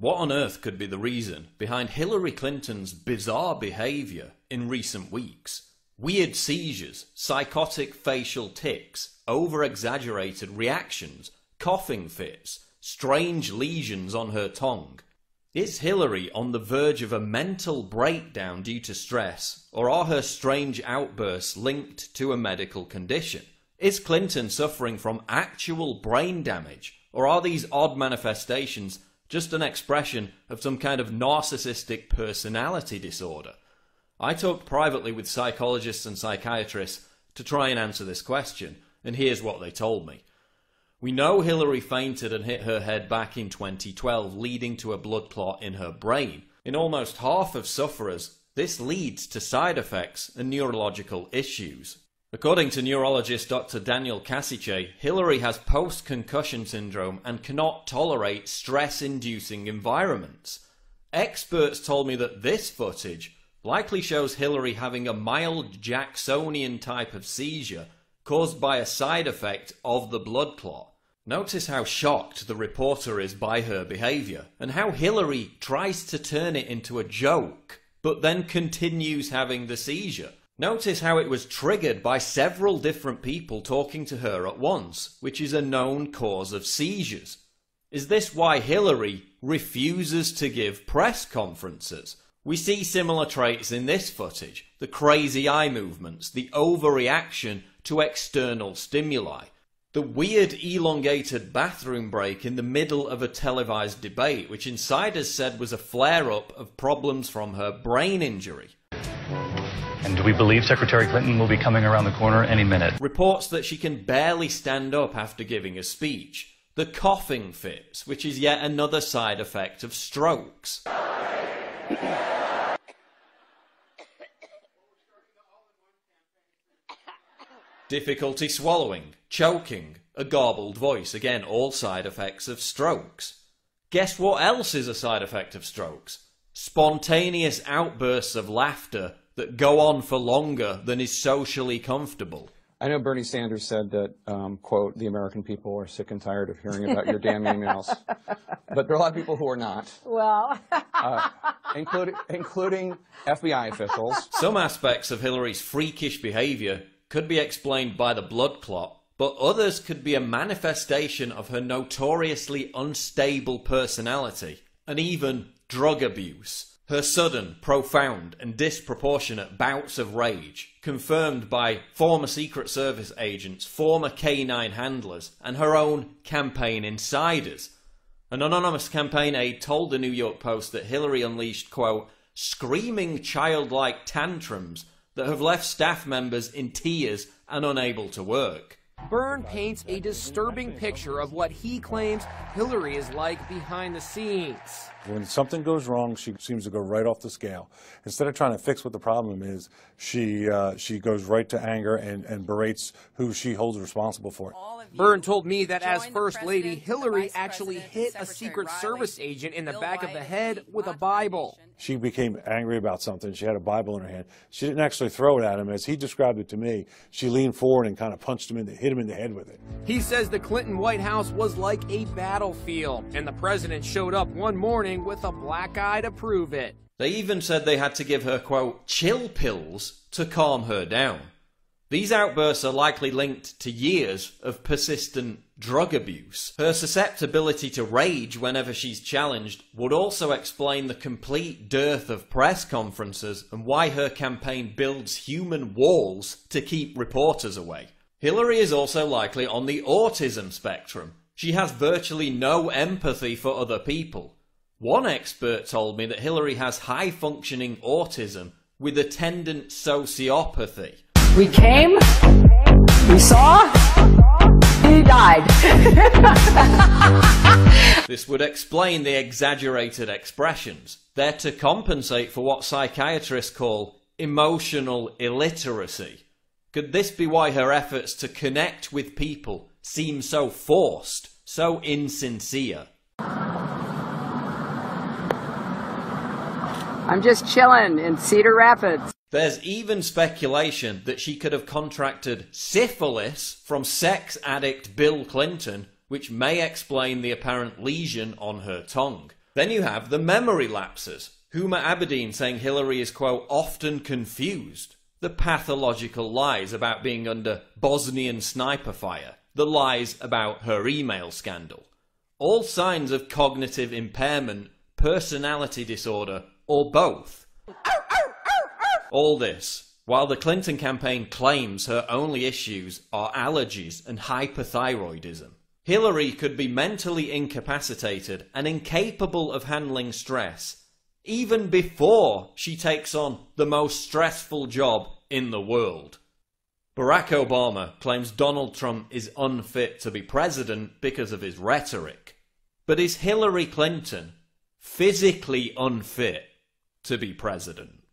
What on earth could be the reason behind Hillary Clinton's bizarre behaviour in recent weeks? Weird seizures, psychotic facial tics, over exaggerated reactions, coughing fits, strange lesions on her tongue. Is Hillary on the verge of a mental breakdown due to stress, or are her strange outbursts linked to a medical condition? Is Clinton suffering from actual brain damage, or are these odd manifestations just an expression of some kind of narcissistic personality disorder? I talked privately with psychologists and psychiatrists to try and answer this question, and here's what they told me. We know Hillary fainted and hit her head back in 2012, leading to a blood clot in her brain. In almost half of sufferers, this leads to side effects and neurological issues. According to neurologist Dr. Daniel Casiche, Hillary has post concussion syndrome and cannot tolerate stress inducing environments. Experts told me that this footage likely shows Hillary having a mild Jacksonian type of seizure caused by a side effect of the blood clot. Notice how shocked the reporter is by her behaviour, and how Hillary tries to turn it into a joke, but then continues having the seizure. Notice how it was triggered by several different people talking to her at once, which is a known cause of seizures. Is this why Hillary refuses to give press conferences? We see similar traits in this footage, the crazy eye movements, the overreaction to external stimuli, the weird elongated bathroom break in the middle of a televised debate, which insiders said was a flare-up of problems from her brain injury. And we believe Secretary Clinton will be coming around the corner any minute. Reports that she can barely stand up after giving a speech. The coughing fits, which is yet another side effect of strokes. Difficulty swallowing, choking, a garbled voice, again all side effects of strokes. Guess what else is a side effect of strokes? Spontaneous outbursts of laughter that go on for longer than is socially comfortable. I know Bernie Sanders said that, um, quote, the American people are sick and tired of hearing about your damn emails. but there are a lot of people who are not. Well, uh, including, including FBI officials. Some aspects of Hillary's freakish behavior could be explained by the blood clot, but others could be a manifestation of her notoriously unstable personality and even drug abuse. Her sudden, profound, and disproportionate bouts of rage, confirmed by former Secret Service agents, former K9 handlers, and her own campaign insiders. An anonymous campaign aide told the New York Post that Hillary unleashed, quote, screaming childlike tantrums that have left staff members in tears and unable to work. Byrne paints a disturbing picture of what he claims Hillary is like behind the scenes. When something goes wrong, she seems to go right off the scale. Instead of trying to fix what the problem is, she, uh, she goes right to anger and, and berates who she holds responsible for it. Byrne told me that as First Lady, Hillary actually hit a Secret Riley, Service agent in the Bill back White, of the head with a Bible. She became angry about something. She had a Bible in her hand. She didn't actually throw it at him. As he described it to me, she leaned forward and kind of punched him in the head hit him in the head with it. He says the Clinton White House was like a battlefield, and the president showed up one morning with a black eye to prove it. They even said they had to give her, quote, chill pills to calm her down. These outbursts are likely linked to years of persistent drug abuse. Her susceptibility to rage whenever she's challenged would also explain the complete dearth of press conferences and why her campaign builds human walls to keep reporters away. Hillary is also likely on the autism spectrum. She has virtually no empathy for other people. One expert told me that Hillary has high functioning autism with attendant sociopathy. We came, we saw, he died. this would explain the exaggerated expressions. They're to compensate for what psychiatrists call emotional illiteracy. Could this be why her efforts to connect with people seem so forced, so insincere? I'm just chilling in Cedar Rapids. There's even speculation that she could have contracted syphilis from sex addict Bill Clinton, which may explain the apparent lesion on her tongue. Then you have the memory lapses. Huma Abedin saying Hillary is, quote, often confused the pathological lies about being under Bosnian sniper fire, the lies about her email scandal. All signs of cognitive impairment, personality disorder, or both. All this, while the Clinton campaign claims her only issues are allergies and hyperthyroidism. Hillary could be mentally incapacitated and incapable of handling stress even before she takes on the most stressful job in the world. Barack Obama claims Donald Trump is unfit to be president because of his rhetoric. But is Hillary Clinton physically unfit to be president?